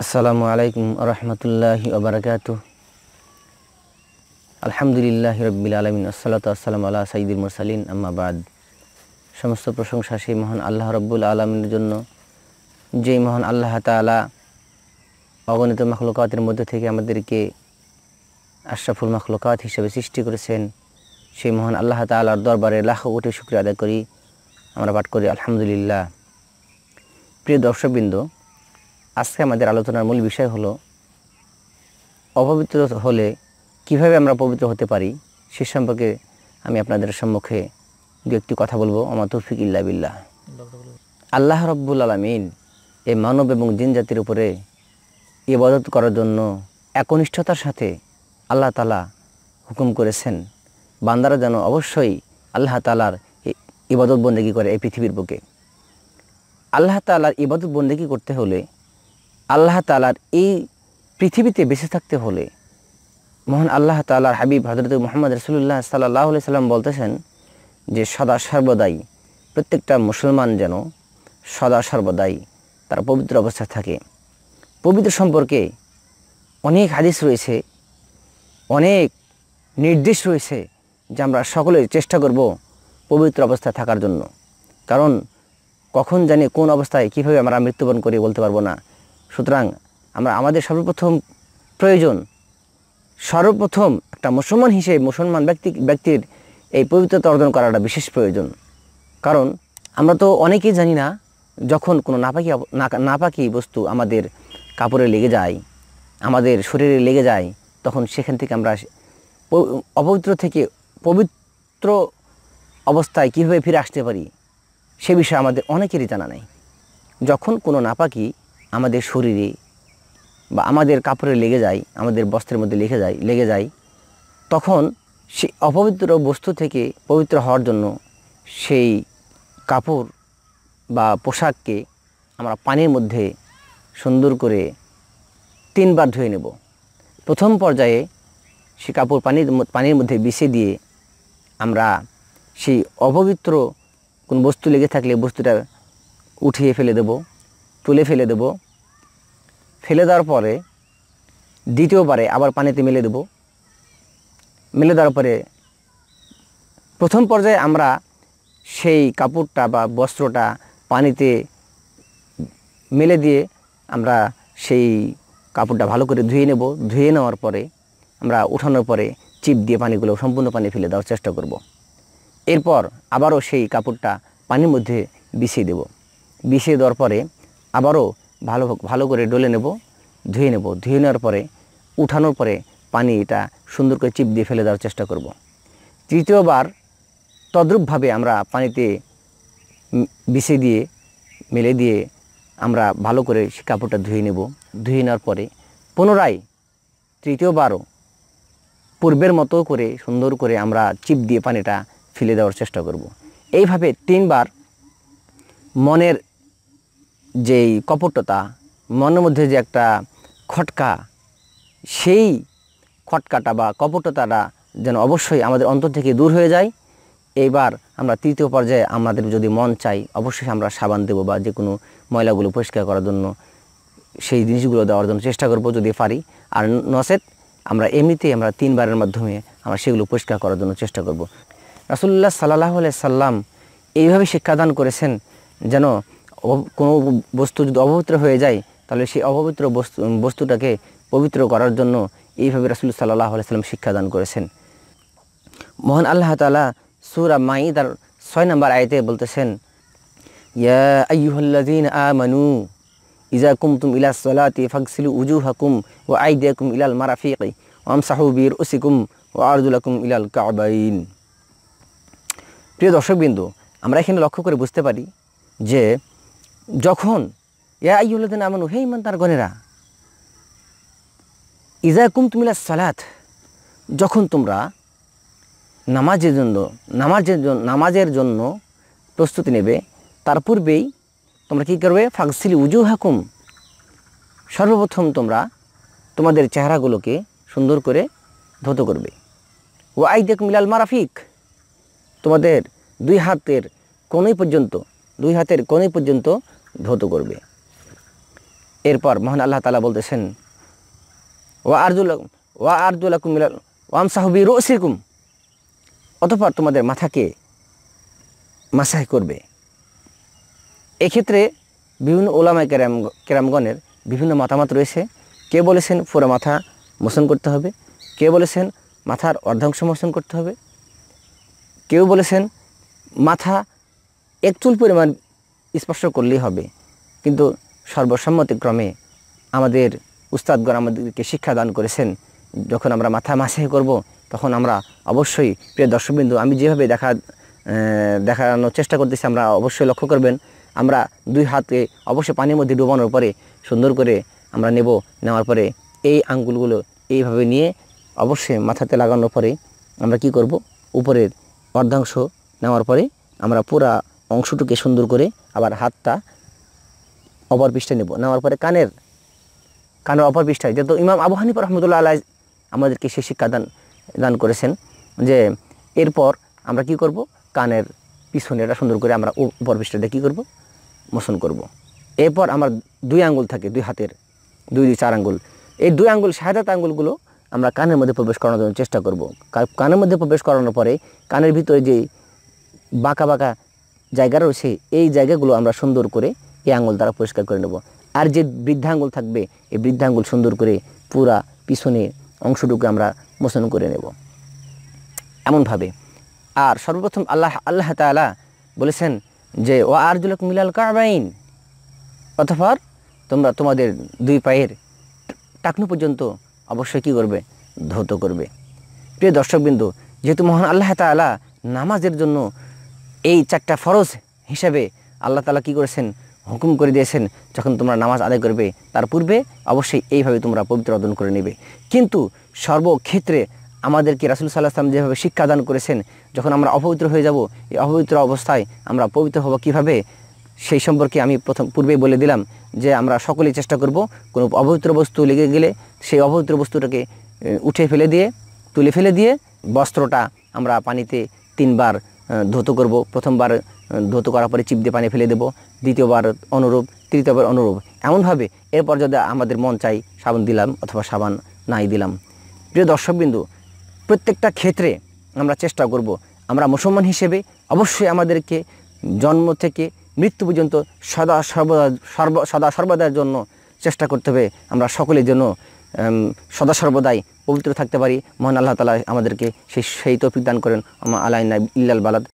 আসসালামু আলাইকুম রহমতুল্লাহি ওবরাকাত আলহামদুলিল্লাহ রবিল আলমিন আসসালাত আসসালাম আল্লাহ সাইদুল মুরসালিন আম্মাবাদ সমস্ত প্রশংসা সেই মহান আল্লাহ রব্বুল আলমিনের জন্য যেই মহান আল্লাহ তালা অগণিত মখলুকাতের মধ্যে থেকে আমাদেরকে আশরাফুল মখলুকাত হিসেবে সৃষ্টি করেছেন সেই মহান আল্লাহ তালার দরবারে লাখ কোটি শুক্রিয়া আদায় করি আমরা পাঠ করি আলহামদুলিল্লাহ প্রিয় দর্শকবৃন্দ আজকে আমাদের আলোচনার মূল বিষয় হলো অপবিত্র হলে কিভাবে আমরা পবিত্র হতে পারি সে সম্পর্কে আমি আপনাদের সম্মুখে দু একটি কথা বলবো আমার তৌফিক ইল্লা বিল্লাহ আল্লাহ রব্বুল আলমিন এ মানব এবং জিন জাতির উপরে ইবাদত করার জন্য একনিষ্ঠতার সাথে আল্লাহ তালা হুকুম করেছেন বান্দারা যেন অবশ্যই আল্লাহ তালার ইবাদত বন্দেগী করে এই পৃথিবীর বুকে আল্লাহ তালার ইবাদত বন্দেগী করতে হলে আল্লাহ তালার এই পৃথিবীতে বেঁচে থাকতে হলে মোহন আল্লাহ তালার হাবিব হজরত মোহাম্মদ রসুল্লাহ সাল্লাহ সাল্লাম বলতেছেন যে সদা সর্বদাই প্রত্যেকটা মুসলমান যেন সদা সর্বদাই তার পবিত্র অবস্থা থাকে পবিত্র সম্পর্কে অনেক হাদিস রয়েছে অনেক নির্দেশ রয়েছে যে আমরা সকলে চেষ্টা করব পবিত্র অবস্থায় থাকার জন্য কারণ কখন জানি কোন অবস্থায় কীভাবে আমরা মৃত্যুবরণ করি বলতে পারবো না সুতরাং আমরা আমাদের সর্বপ্রথম প্রয়োজন সর্বপ্রথম একটা মুসলমান হিসেবে মুসলমান ব্যক্তি ব্যক্তির এই পবিত্রতা অর্জন করাটা বিশেষ প্রয়োজন কারণ আমরা তো অনেকেই জানি না যখন কোনো নাপাকি নাপাকি বস্তু আমাদের কাপড়ে লেগে যায় আমাদের শরীরে লেগে যায় তখন সেখান থেকে আমরা অপবিত্র থেকে পবিত্র অবস্থায় কীভাবে ফিরে আসতে পারি সে বিষয়ে আমাদের অনেকেরই জানা নেই যখন কোনো নাপাকি আমাদের শরীরে বা আমাদের কাপড়ে লেগে যায় আমাদের বস্ত্রের মধ্যে লেগে যায় লেগে যায় তখন সে অপবিত্র বস্তু থেকে পবিত্র হওয়ার জন্য সেই কাপড় বা পোশাককে আমরা পানির মধ্যে সুন্দর করে তিনবার ধুয়ে নেব প্রথম পর্যায়ে সে কাপড় পানির পানির মধ্যে বিষে দিয়ে আমরা সেই অপবিত্র কোন বস্তু লেগে থাকলে বস্তুটা উঠিয়ে ফেলে দেবো তুলে ফেলে দেব ফেলে দেওয়ার পরে দ্বিতীয়বারে আবার পানিতে মেলে দেব মেলে দেওয়ার পরে প্রথম পর্যায়ে আমরা সেই কাপড়টা বা বস্ত্রটা পানিতে মেলে দিয়ে আমরা সেই কাপড়টা ভালো করে ধুয়ে নেব ধুয়ে নেওয়ার পরে আমরা উঠানোর পরে চিপ দিয়ে পানিগুলো সম্পূর্ণ পানি ফেলে দেওয়ার চেষ্টা করব। এরপর আবারও সেই কাপড়টা পানির মধ্যে বিছিয়ে দেব বিছিয়ে দেওয়ার পরে আবারও ভালো ভালো করে ডলে নেব ধুয়ে নেব ধুয়ে নেওয়ার পরে উঠানোর পরে পানি এটা সুন্দর করে চিপ দিয়ে ফেলে দেওয়ার চেষ্টা করব। তৃতীয়বার তদ্রূপভাবে আমরা পানিতে বিষে দিয়ে মেলে দিয়ে আমরা ভালো করে সে কাপড়টা ধুয়ে নেব ধুয়ে নেওয়ার পরে পুনরায় তৃতীয়বারও পূর্বের মতো করে সুন্দর করে আমরা চিপ দিয়ে পানিটা ফেলে দেওয়ার চেষ্টা করব। এইভাবে তিনবার মনের যেই কপটতা মনের মধ্যে যে একটা খটকা সেই খটকাটা বা কপটতাটা যেন অবশ্যই আমাদের অন্তর থেকে দূর হয়ে যায় এইবার আমরা তৃতীয় পর্যায়ে আমাদের যদি মন চাই অবশ্যই আমরা সাবান দেবো বা যে কোনো ময়লাগুলো পরিষ্কার করার জন্য সেই জিনিসগুলো দেওয়ার জন্য চেষ্টা করব যদি পারি আর নসেত আমরা এমনিতেই আমরা তিনবারের মাধ্যমে আমরা সেগুলো পরিষ্কার করার জন্য চেষ্টা করব রাসুল্লাহ সাল্লাহ সাল্লাম এইভাবে শিক্ষাদান করেছেন যেন কোনো বস্তু যদি অপবিত্র হয়ে যায় তাহলে সেই অপবিত্র বস্তু বস্তুটাকে পবিত্র করার জন্য এইভাবে রাসুল সাল্লাহ আলাইসাল্লাম শিক্ষাদান করেছেন মোহন আল্লাহ তালা সুরা মাই তার ছয় নম্বর আয়তে বলতেছেন ইয়া আইহল্লাদিন আ মানু ইজা কুমতুম ইলা সলাতি ফাকসিলু উজু হাকুম ও আই আইদিয়াকুম ইলাল মারাফিক ওম সাহুবীর ওসিকুম ও হাকুম ইলাল কাবাইন প্রিয় দর্শকবিন্দু আমরা এখানে লক্ষ্য করে বুঝতে পারি যে যখন ইয়া আমানু হে ইমান তার গনেরা ইজা কুম তুমিলা সালাত যখন তোমরা নামাজের জন্য নামাজের জন্য নামাজের জন্য প্রস্তুতি নেবে তার পূর্বেই তোমরা কী করবে ফাগসিল উজু হাকুম সর্বপ্রথম তোমরা তোমাদের চেহারাগুলোকে সুন্দর করে ধত করবে ও আই দেখ মিলাল মারাফিক তোমাদের দুই হাতের কোনোই পর্যন্ত দুই হাতের কোণে পর্যন্ত ধৌত করবে এরপর মহান আল্লাহ তালা বলতেছেন ওয়া আরজুল ওয়া আরজুল কুমিলাল ওয়াম সাহবি রসিকুম অতপর তোমাদের মাথাকে মাসাহ করবে এক্ষেত্রে বিভিন্ন ওলামায় ক্যারাম ক্যারামগণের বিভিন্ন মতামত রয়েছে কে বলেছেন পুরো মাথা মোশন করতে হবে কে বলেছেন মাথার অর্ধাংশ মোশন করতে হবে কেউ বলেছেন মাথা এক চুল পরিমাণ স্পর্শ করলেই হবে কিন্তু সর্বসম্মতিক্রমে আমাদের উস্তাদগণ আমাদেরকে শিক্ষা দান করেছেন যখন আমরা মাথা মাসে করব তখন আমরা অবশ্যই প্রিয় দর্শকবিন্দু আমি যেভাবে দেখা দেখানোর চেষ্টা করতেছি আমরা অবশ্যই লক্ষ্য করবেন আমরা দুই হাতে অবশ্যই পানির মধ্যে ডুবানোর পরে সুন্দর করে আমরা নেব নেওয়ার পরে এই আঙ্গুলগুলো এইভাবে নিয়ে অবশ্যই মাথাতে লাগানোর পরে আমরা কি করব উপরের অর্ধাংশ নেওয়ার পরে আমরা পুরা অংশটুকে সুন্দর করে আবার হাতটা অপর পৃষ্ঠায় নেব নেওয়ার পরে কানের কানের অপর পৃষ্ঠায় যেহেতু ইমাম আবু হানিফ রহমতুল্লাহ আলাই আমাদেরকে সে শিক্ষা দান দান করেছেন যে এরপর আমরা কি করব কানের পিছনে এটা সুন্দর করে আমরা উপর পৃষ্ঠাটা কী করব মোশন করব। এরপর আমার দুই আঙ্গুল থাকে দুই হাতের দুই দুই চার আঙ্গুল এই দুই আঙ্গুল সাহায্যাত আঙ্গুলগুলো আমরা কানের মধ্যে প্রবেশ করানোর জন্য চেষ্টা করব কানের মধ্যে প্রবেশ করানোর পরে কানের ভিতরে যে বাঁকা বাঁকা জায়গা রয়েছে এই জায়গাগুলো আমরা সুন্দর করে এই আঙুল দ্বারা পরিষ্কার করে নেব আর যে বৃদ্ধাঙ্গুল থাকবে এই বৃদ্ধাঙ্গুল সুন্দর করে পুরা পিছনে অংশটুকু আমরা মোচন করে নেব এমনভাবে আর সর্বপ্রথম আল্লাহ আল্লাহ তালা বলেছেন যে ও আর জুলক মিলাল কাবাইন অথবা তোমরা তোমাদের দুই পায়ের টাকনু পর্যন্ত অবশ্যই কী করবে ধৌত করবে প্রিয় দর্শকবিন্দু যেহেতু মহান আল্লাহ তালা নামাজের জন্য এই চারটা ফরজ হিসাবে আল্লাহ তালা কি করেছেন হুকুম করে দিয়েছেন যখন তোমরা নামাজ আদায় করবে তার পূর্বে অবশ্যই এইভাবে তোমরা পবিত্র অর্জন করে নেবে কিন্তু সর্বক্ষেত্রে আমাদেরকে রাসুল সাল্লাহ আসলাম যেভাবে শিক্ষাদান করেছেন যখন আমরা অপবিত্র হয়ে যাব এই অপবিত্র অবস্থায় আমরা পবিত্র হব কিভাবে সেই সম্পর্কে আমি প্রথম পূর্বেই বলে দিলাম যে আমরা সকলেই চেষ্টা করব কোনো অপবিত্র বস্তু লেগে গেলে সেই অপবিত্র বস্তুটাকে উঠে ফেলে দিয়ে তুলে ফেলে দিয়ে বস্ত্রটা আমরা পানিতে তিনবার ধৌত করব প্রথমবার ধৌত করার পরে চিপ দিয়ে পানি ফেলে দেব দ্বিতীয়বার অনুরূপ তৃতীয়বার অনুরূপ এমনভাবে এরপর যদি আমাদের মন চাই সাবান দিলাম অথবা সাবান নাই দিলাম প্রিয় দর্শকবিন্দু প্রত্যেকটা ক্ষেত্রে আমরা চেষ্টা করব আমরা মুসলমান হিসেবে অবশ্যই আমাদেরকে জন্ম থেকে মৃত্যু পর্যন্ত সদা সর্বদা সর্ব সদা সর্বদার জন্য চেষ্টা করতে হবে আমরা সকলের জন্য সদা সর্বদাই পবিত্র থাকতে পারি মহান আল্লাহ তালা আমাদেরকে সেই সেই তৌফিক দান করেন আমা আলাইনা ইল্লাল বালাদ